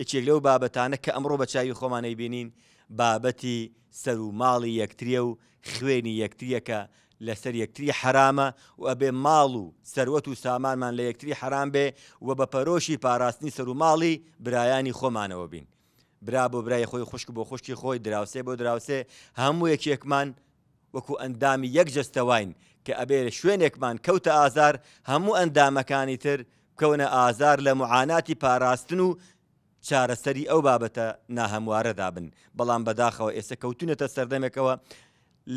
یەکێک لەو بابەتانە کە ئەمڕۆ بە چاوی خۆمانەی بینین بابەتی سەر و ماڵی یەکتریە و خوێنی یەکتریەکە لەسەر یەکتری حرامە و ئەبێ ماڵ و سەروەت و سامانمان لە یەکتری حرام بێ و بە پەرۆشی پاراستنی سەر و ماڵی برایانی خۆمانەوە بین. برا بۆ برای خۆی خوشک بۆ خوشکی خۆی دراوسێ بۆ دراوسێ هەموو یەکێکمان وەکو ئەندامی یەک جستەواین کە ئەبێ شوێنێکمان کەوتە ئازار هەموو ئەندامەکانی تر بکەونە ئازار لە معاناتی پاراستن و چارەسەری ئەو بابەتە ناهەموارەدا بن بەڵام بەداخەوە ئێستا کەوتونەتە سەردەمێکەوە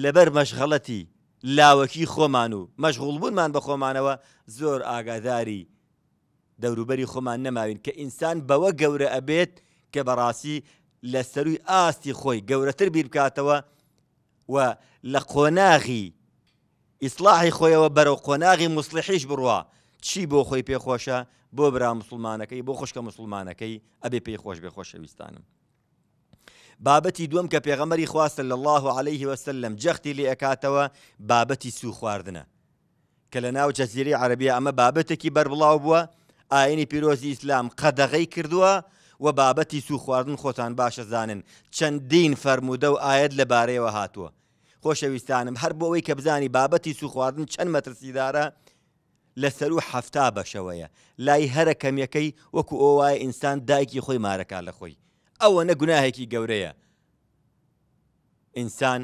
لەبەر مەشغەڵەتی لاوەکی خۆمان و مەشغوڵبوونمان بە خۆمانەوە زۆر ئاگاداری دەوروبەری خۆمان نەماوین کە ئینسان بەوە گەورە ئەبێت کە بەڕاستی لە سەروی ئاستی خۆی گەورەتر بیر بکاتەوە و لە قۆناغی ئیسلاحی خۆیەوە بەرەو قۆناغی مسلحیش بڕوە چی بۆ خۆی پێخۆشە بۆ برا مسلمانەکەی بۆ خوشکە مسلمانەکەی ئەبێ پێی خۆش بێ خۆشەویستانم. بابەتی دووەم کە پێغەمەری خواستە لە الله عليه وسلم جەختی لێ ئەکاتەوە بابەتی سو خواردنە کە لە ناو جەزیری عربیا ئەمە بابەتێکی بەربڵاو بووە ئاینی پیرۆزی ئیسلام قەدەغی کردووە و بابەتی سو خواردن خۆتان باشە زانن چەندین فەرمودە و ئاەت لەبارەیەوە هاتووە خۆشەویستانم هەر بۆەوەی کە بزانی بابەتی سو خواردن چەند مەترسیدارە لەسەر و هەفتا بەشەوەیە لای هەرە کەمیەکەی وەکو ئۆوایە ئینسان دایکی خۆی مارەکە لە خۆی ئەوە نەگوناهێکی گەورەیە ئینسان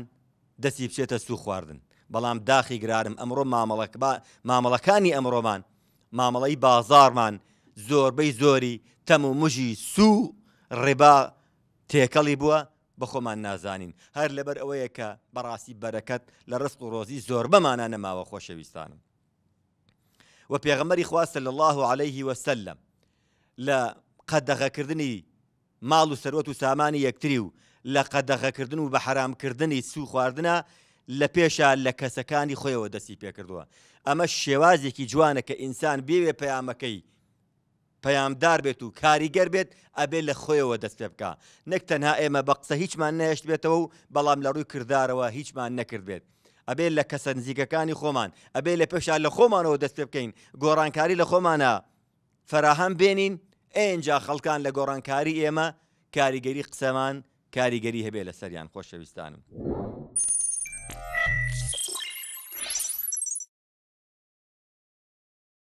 دەستی بچێتە سوو خواردن بەڵام داخی گرارم ئەمڕۆ مامەڵەکانی ئەمڕۆمان مامەڵەی بازارمان زۆربەی زۆری تەم و مژی سوو ڕێبا تێکەڵی بووە بەخۆمان نازانین هەر لەبەر ئەوەیە کە بەڕاستی بەرەکەت لە ڕست و ڕۆزی زۆر بەمانە نەماوە خۆشەویستانم و پێغەمەری خواستە لە الله عليه وسلم لە قەدەغەکردنی ماڵ و سەرۆت و سامانی یەکتری و لە قەدەغەکردن و بە حرامکردنی سو خواردنە لە پێشە لە کەسەکانی خۆیەوە دەستی پێکردووە ئەمە شێوازێکی جوانە کە ئینسان بێوێ پەیامەکەی پەیامدار بێت و کاریگەر بێت ئەبێ لە خۆیەوە دەست پێ بکە نەک تەنها ئێمە بە قسە هیچمان نەهێشت بێتەوە و بەڵام لە ڕووی کردارەوە هیچمان نەکرد بێت ئەبێ لە کەسە نزیکەکانی خۆمان ئەبێ لە پێشان لە خۆمانەوە دەست پێ بکەین گۆڕانکاری لە خۆمانە فراهەم بێنین ئێجا خەڵکان لە گۆڕانکاری ئێمە کاریگەری قسەمان کاریگەری هەبێ لە سەریان خۆشەویستانم.